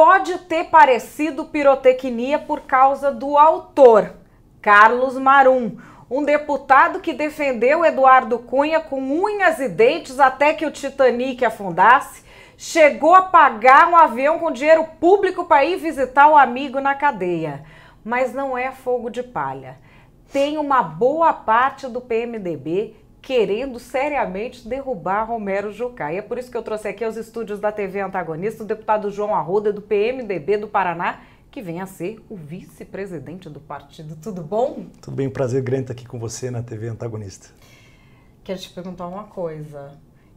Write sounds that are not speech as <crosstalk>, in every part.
pode ter parecido pirotecnia por causa do autor, Carlos Marum, um deputado que defendeu Eduardo Cunha com unhas e dentes até que o Titanic afundasse, chegou a pagar um avião com dinheiro público para ir visitar o amigo na cadeia. Mas não é fogo de palha. Tem uma boa parte do PMDB querendo seriamente derrubar Romero Jucá. E é por isso que eu trouxe aqui aos estúdios da TV Antagonista o deputado João Arruda, do PMDB do Paraná, que vem a ser o vice-presidente do partido. Tudo bom? Tudo bem, um prazer grande estar aqui com você na TV Antagonista. Quero te perguntar uma coisa.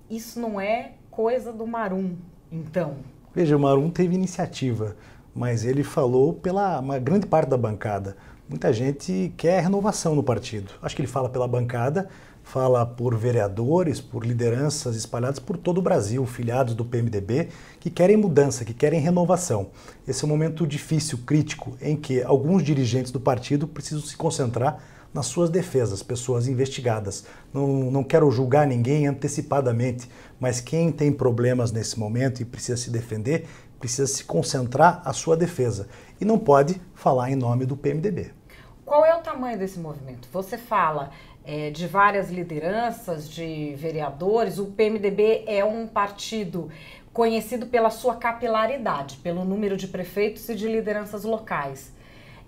Isso não é coisa do Marum, então? Veja, o Marum teve iniciativa, mas ele falou pela uma grande parte da bancada. Muita gente quer renovação no partido. Acho que ele fala pela bancada, fala por vereadores, por lideranças espalhadas por todo o Brasil, filiados do PMDB, que querem mudança, que querem renovação. Esse é um momento difícil, crítico, em que alguns dirigentes do partido precisam se concentrar nas suas defesas, pessoas investigadas. Não, não quero julgar ninguém antecipadamente, mas quem tem problemas nesse momento e precisa se defender, precisa se concentrar a sua defesa. E não pode falar em nome do PMDB. Qual é o tamanho desse movimento? Você fala é, de várias lideranças, de vereadores. O PMDB é um partido conhecido pela sua capilaridade, pelo número de prefeitos e de lideranças locais.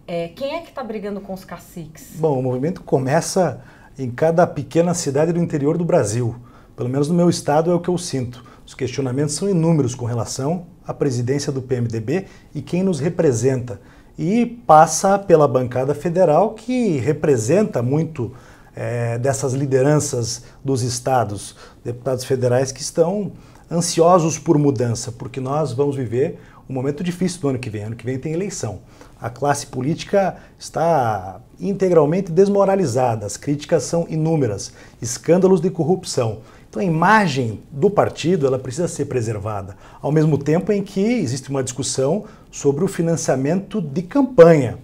É, quem é que está brigando com os caciques? Bom, o movimento começa em cada pequena cidade do interior do Brasil. Pelo menos no meu estado é o que eu sinto. Os questionamentos são inúmeros com relação à presidência do PMDB e quem nos representa. E passa pela bancada federal, que representa muito é, dessas lideranças dos estados, deputados federais que estão ansiosos por mudança, porque nós vamos viver um momento difícil do ano que vem. Ano que vem tem eleição. A classe política está integralmente desmoralizada, as críticas são inúmeras, escândalos de corrupção. Então a imagem do partido ela precisa ser preservada, ao mesmo tempo em que existe uma discussão sobre o financiamento de campanha.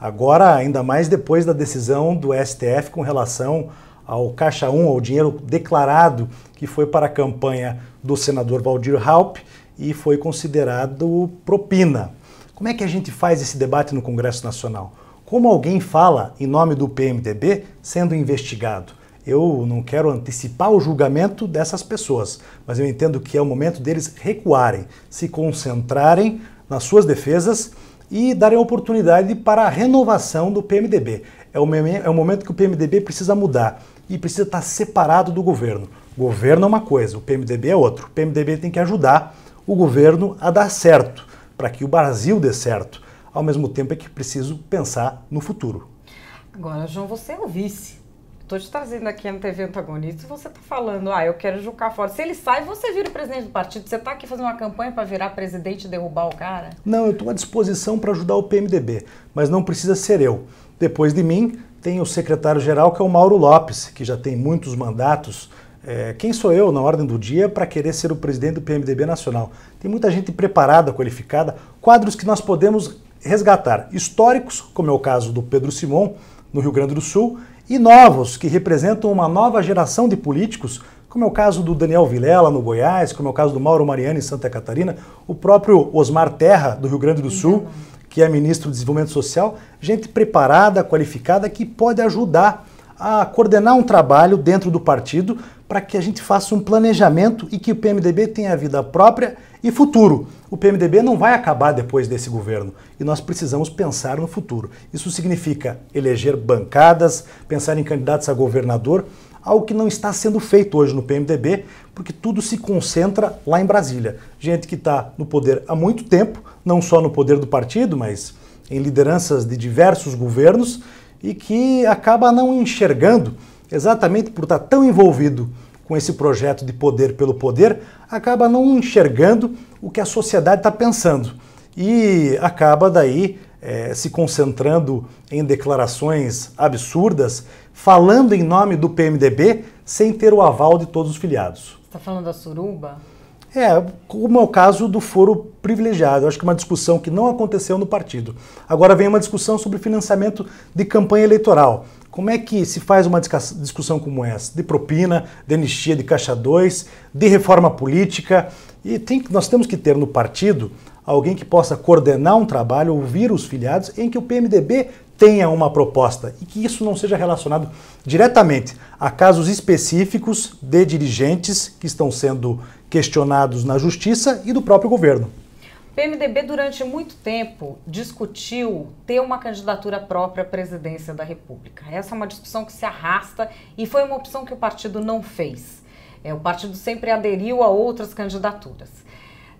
Agora, ainda mais depois da decisão do STF com relação ao Caixa 1, ao dinheiro declarado que foi para a campanha do senador Valdir Raup e foi considerado propina. Como é que a gente faz esse debate no Congresso Nacional? Como alguém fala em nome do PMDB sendo investigado? Eu não quero antecipar o julgamento dessas pessoas, mas eu entendo que é o momento deles recuarem, se concentrarem nas suas defesas e darem oportunidade para a renovação do PMDB. É, é o, momento que o PMDB precisa mudar e precisa estar separado do governo. O governo é uma coisa, o PMDB é outro. O PMDB tem que ajudar o governo a dar certo, para que o Brasil dê certo. Ao mesmo tempo é que preciso pensar no futuro. Agora, João, você é o vice estou te trazendo aqui no TV Antagonista e você está falando, ah, eu quero julgar fora. Se ele sai, você vira o presidente do partido. Você está aqui fazendo uma campanha para virar presidente e derrubar o cara? Não, eu estou à disposição para ajudar o PMDB, mas não precisa ser eu. Depois de mim, tem o secretário-geral, que é o Mauro Lopes, que já tem muitos mandatos. É, quem sou eu, na ordem do dia, para querer ser o presidente do PMDB nacional? Tem muita gente preparada, qualificada, quadros que nós podemos resgatar, históricos, como é o caso do Pedro Simon, no Rio Grande do Sul, e novos, que representam uma nova geração de políticos, como é o caso do Daniel Vilela no Goiás, como é o caso do Mauro Mariani em Santa Catarina, o próprio Osmar Terra do Rio Grande do Sul, então. que é ministro do Desenvolvimento Social, gente preparada, qualificada que pode ajudar a coordenar um trabalho dentro do partido para que a gente faça um planejamento e que o PMDB tenha vida própria e futuro. O PMDB não vai acabar depois desse governo e nós precisamos pensar no futuro. Isso significa eleger bancadas, pensar em candidatos a governador, algo que não está sendo feito hoje no PMDB, porque tudo se concentra lá em Brasília. Gente que está no poder há muito tempo, não só no poder do partido, mas em lideranças de diversos governos e que acaba não enxergando exatamente por estar tão envolvido com esse projeto de poder pelo poder, acaba não enxergando o que a sociedade está pensando e acaba daí é, se concentrando em declarações absurdas, falando em nome do PMDB sem ter o aval de todos os filiados. Está falando da suruba? É, como é o caso do foro privilegiado. Eu acho que é uma discussão que não aconteceu no partido. Agora vem uma discussão sobre financiamento de campanha eleitoral. Como é que se faz uma discussão como essa? De propina, de anistia de Caixa 2, de reforma política. E tem, nós temos que ter no partido alguém que possa coordenar um trabalho, ouvir os filiados, em que o PMDB tenha uma proposta e que isso não seja relacionado diretamente a casos específicos de dirigentes que estão sendo questionados na justiça e do próprio governo. PMDB durante muito tempo discutiu ter uma candidatura própria à presidência da República. Essa é uma discussão que se arrasta e foi uma opção que o partido não fez. É, o partido sempre aderiu a outras candidaturas.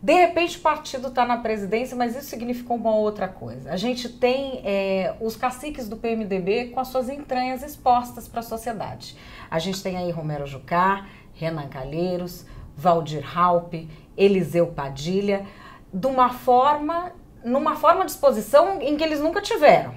De repente, o partido está na presidência, mas isso significou uma outra coisa. A gente tem é, os caciques do PMDB com as suas entranhas expostas para a sociedade. A gente tem aí Romero Jucá, Renan Calheiros, Valdir Halpe, Eliseu Padilha de uma forma, numa forma de exposição em que eles nunca tiveram.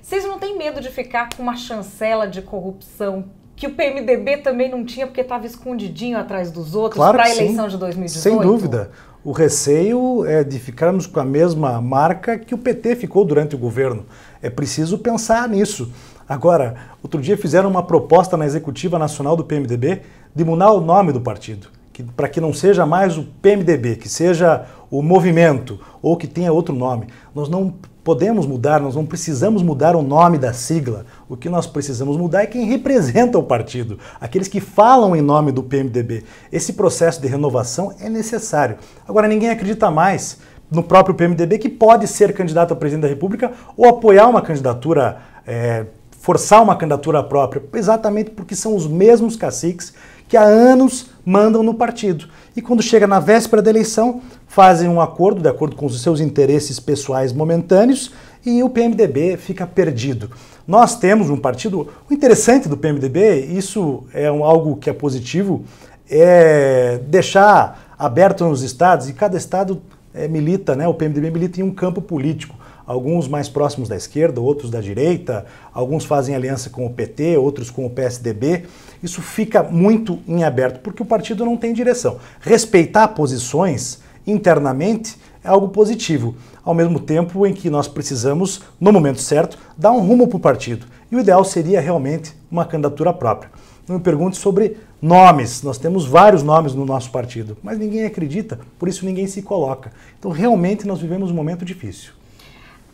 Vocês não têm medo de ficar com uma chancela de corrupção que o PMDB também não tinha porque estava escondidinho atrás dos outros claro para a eleição sim. de 2018? Sem dúvida. O receio é de ficarmos com a mesma marca que o PT ficou durante o governo. É preciso pensar nisso. Agora, outro dia fizeram uma proposta na Executiva Nacional do PMDB de mudar o nome do partido para que não seja mais o PMDB, que seja o movimento ou que tenha outro nome. Nós não podemos mudar, nós não precisamos mudar o nome da sigla. O que nós precisamos mudar é quem representa o partido, aqueles que falam em nome do PMDB. Esse processo de renovação é necessário. Agora, ninguém acredita mais no próprio PMDB que pode ser candidato a presidente da República ou apoiar uma candidatura. É, forçar uma candidatura própria, exatamente porque são os mesmos caciques que há anos mandam no partido. E quando chega na véspera da eleição, fazem um acordo de acordo com os seus interesses pessoais momentâneos e o PMDB fica perdido. Nós temos um partido. O interessante do PMDB, isso é um, algo que é positivo, é deixar aberto nos estados, e cada estado é, milita, né? O PMDB milita em um campo político alguns mais próximos da esquerda, outros da direita, alguns fazem aliança com o PT, outros com o PSDB. Isso fica muito em aberto, porque o partido não tem direção. Respeitar posições internamente é algo positivo, ao mesmo tempo em que nós precisamos, no momento certo, dar um rumo para o partido. E o ideal seria realmente uma candidatura própria. Não me pergunte sobre nomes, nós temos vários nomes no nosso partido, mas ninguém acredita, por isso ninguém se coloca. Então, realmente, nós vivemos um momento difícil.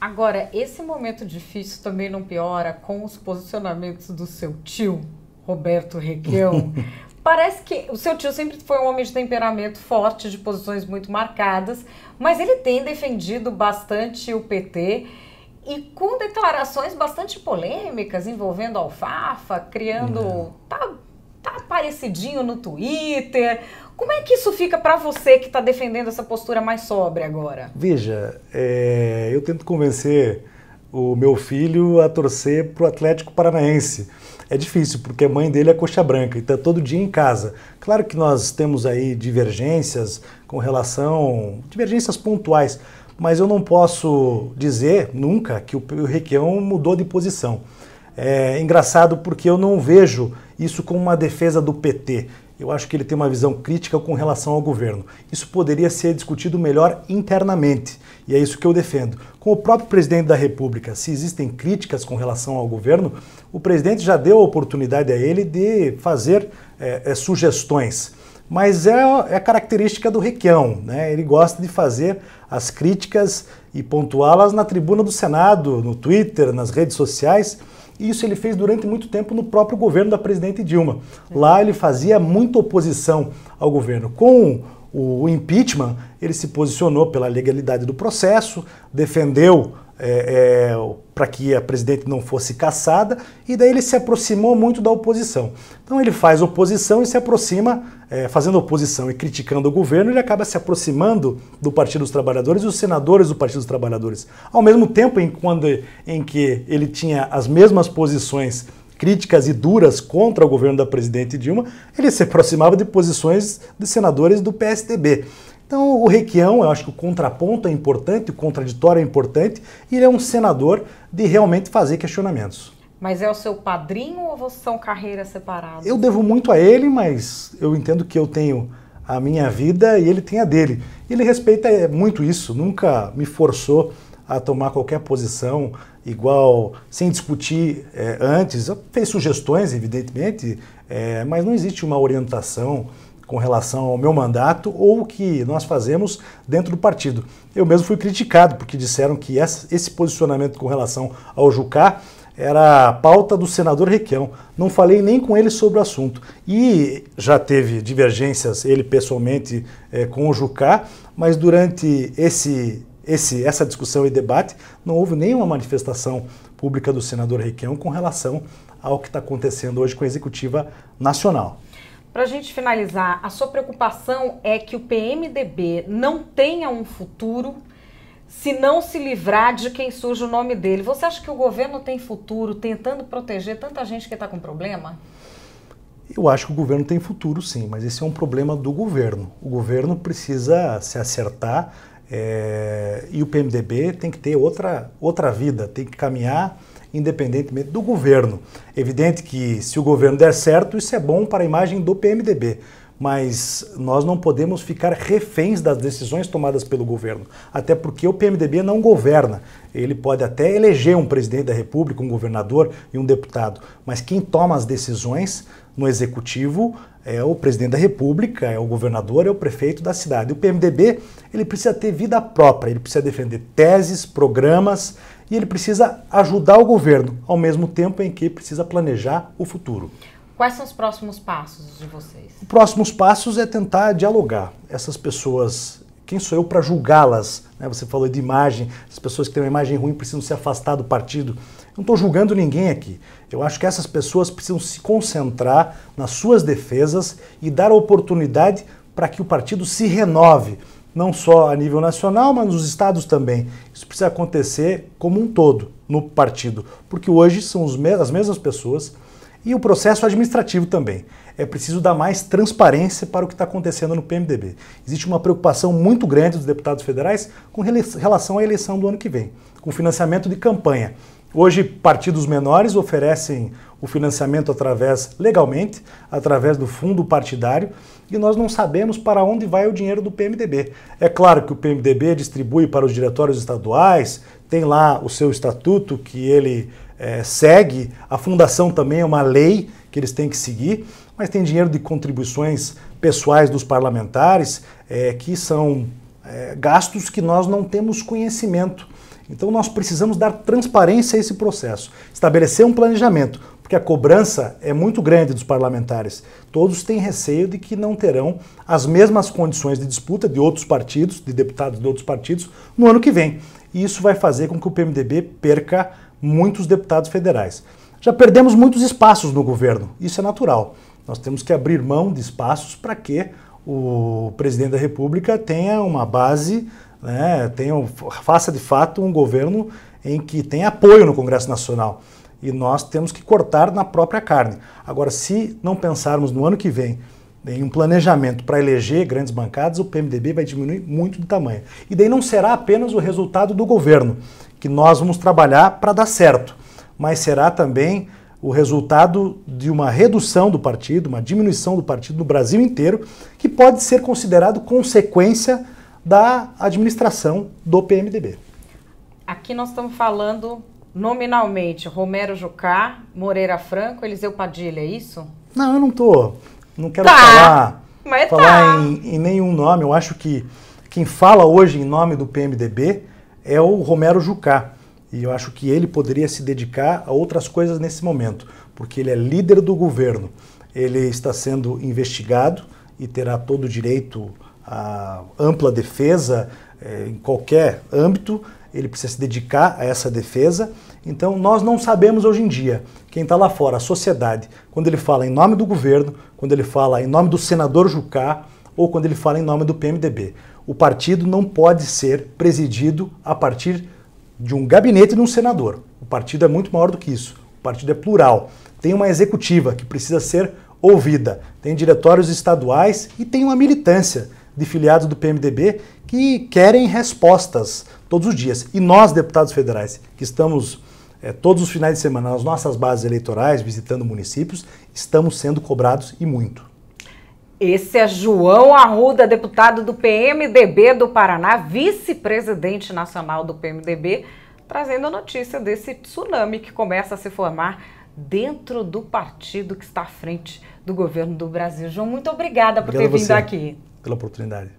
Agora, esse momento difícil também não piora com os posicionamentos do seu tio, Roberto Requião. <laughs> Parece que o seu tio sempre foi um homem de temperamento forte, de posições muito marcadas, mas ele tem defendido bastante o PT e com declarações bastante polêmicas envolvendo alfafa, criando. É. Tá, tá parecidinho no Twitter. Como é que isso fica para você que está defendendo essa postura mais sóbria agora? Veja, é, eu tento convencer o meu filho a torcer para o Atlético Paranaense. É difícil, porque a mãe dele é coxa branca e está todo dia em casa. Claro que nós temos aí divergências com relação. divergências pontuais, mas eu não posso dizer nunca que o, o Requião mudou de posição. É engraçado porque eu não vejo isso como uma defesa do PT eu acho que ele tem uma visão crítica com relação ao governo. Isso poderia ser discutido melhor internamente, e é isso que eu defendo. Com o próprio presidente da República, se existem críticas com relação ao governo, o presidente já deu a oportunidade a ele de fazer é, é, sugestões. Mas é, é característica do Requião, né? ele gosta de fazer as críticas e pontuá-las na tribuna do Senado, no Twitter, nas redes sociais isso ele fez durante muito tempo no próprio governo da presidente Dilma. Lá ele fazia muita oposição ao governo. Com o impeachment, ele se posicionou pela legalidade do processo, defendeu é, é, para que a presidente não fosse caçada, e daí ele se aproximou muito da oposição. Então ele faz oposição e se aproxima, é, fazendo oposição e criticando o governo, ele acaba se aproximando do Partido dos Trabalhadores e os senadores do Partido dos Trabalhadores. Ao mesmo tempo em, quando, em que ele tinha as mesmas posições críticas e duras contra o governo da presidente Dilma, ele se aproximava de posições de senadores do PSDB. Então, o Requião, eu acho que o contraponto é importante, o contraditório é importante, e ele é um senador de realmente fazer questionamentos. Mas é o seu padrinho ou são carreiras separadas? Eu devo muito a ele, mas eu entendo que eu tenho a minha vida e ele tem a dele. Ele respeita é, muito isso, nunca me forçou a tomar qualquer posição igual, sem discutir é, antes. Fez sugestões, evidentemente, é, mas não existe uma orientação com relação ao meu mandato ou o que nós fazemos dentro do partido. Eu mesmo fui criticado porque disseram que esse posicionamento com relação ao Jucá era a pauta do senador Requião. Não falei nem com ele sobre o assunto. E já teve divergências, ele pessoalmente, é, com o Jucá, mas durante esse, esse, essa discussão e debate não houve nenhuma manifestação pública do senador Requião com relação ao que está acontecendo hoje com a Executiva Nacional. Para a gente finalizar, a sua preocupação é que o PMDB não tenha um futuro se não se livrar de quem surge o nome dele. Você acha que o governo tem futuro tentando proteger tanta gente que está com problema? Eu acho que o governo tem futuro, sim, mas esse é um problema do governo. O governo precisa se acertar é, e o PMDB tem que ter outra, outra vida, tem que caminhar independentemente do governo. Evidente que se o governo der certo, isso é bom para a imagem do PMDB, mas nós não podemos ficar reféns das decisões tomadas pelo governo, até porque o PMDB não governa. Ele pode até eleger um presidente da República, um governador e um deputado, mas quem toma as decisões no executivo é o presidente da república, é o governador, é o prefeito da cidade. O PMDB ele precisa ter vida própria, ele precisa defender teses, programas e ele precisa ajudar o governo, ao mesmo tempo em que precisa planejar o futuro. Quais são os próximos passos de vocês? Os próximos passos é tentar dialogar. Essas pessoas quem sou eu para julgá-las? Né? Você falou de imagem, as pessoas que têm uma imagem ruim precisam se afastar do partido. Não estou julgando ninguém aqui. Eu acho que essas pessoas precisam se concentrar nas suas defesas e dar oportunidade para que o partido se renove, não só a nível nacional, mas nos estados também. Isso precisa acontecer como um todo no partido, porque hoje são as mesmas pessoas e o processo administrativo também. É preciso dar mais transparência para o que está acontecendo no PMDB. Existe uma preocupação muito grande dos deputados federais com relação à eleição do ano que vem, com financiamento de campanha. Hoje, partidos menores oferecem o financiamento através legalmente, através do fundo partidário, e nós não sabemos para onde vai o dinheiro do PMDB. É claro que o PMDB distribui para os diretórios estaduais, tem lá o seu estatuto que ele é, segue, a fundação também é uma lei que eles têm que seguir, mas tem dinheiro de contribuições pessoais dos parlamentares, é, que são é, gastos que nós não temos conhecimento. Então nós precisamos dar transparência a esse processo, estabelecer um planejamento, porque a cobrança é muito grande dos parlamentares. Todos têm receio de que não terão as mesmas condições de disputa de outros partidos, de deputados de outros partidos, no ano que vem. E isso vai fazer com que o PMDB perca muitos deputados federais. Já perdemos muitos espaços no governo, isso é natural. Nós temos que abrir mão de espaços para que o presidente da República tenha uma base né, tenham, faça de fato um governo em que tem apoio no Congresso Nacional. E nós temos que cortar na própria carne. Agora, se não pensarmos no ano que vem em um planejamento para eleger grandes bancadas, o PMDB vai diminuir muito de tamanho. E daí não será apenas o resultado do governo, que nós vamos trabalhar para dar certo, mas será também o resultado de uma redução do partido, uma diminuição do partido no Brasil inteiro, que pode ser considerado consequência da administração do PMDB. Aqui nós estamos falando nominalmente Romero Jucá, Moreira Franco, Eliseu Padilha, é isso? Não, eu não tô. Não quero tá, falar, tá. falar tá. em, em nenhum nome. Eu acho que quem fala hoje em nome do PMDB é o Romero Jucá. E eu acho que ele poderia se dedicar a outras coisas nesse momento, porque ele é líder do governo. Ele está sendo investigado e terá todo o direito a ampla defesa é, em qualquer âmbito, ele precisa se dedicar a essa defesa. Então, nós não sabemos hoje em dia quem está lá fora, a sociedade, quando ele fala em nome do governo, quando ele fala em nome do senador Jucá ou quando ele fala em nome do PMDB. O partido não pode ser presidido a partir de um gabinete de um senador. O partido é muito maior do que isso. O partido é plural. Tem uma executiva que precisa ser ouvida, tem diretórios estaduais e tem uma militância de filiados do PMDB que querem respostas todos os dias. E nós, deputados federais, que estamos é, todos os finais de semana nas nossas bases eleitorais, visitando municípios, estamos sendo cobrados e muito. Esse é João Arruda, deputado do PMDB do Paraná, vice-presidente nacional do PMDB, trazendo a notícia desse tsunami que começa a se formar dentro do partido que está à frente do governo do Brasil. João, muito obrigada por ter vindo aqui pela oportunidade.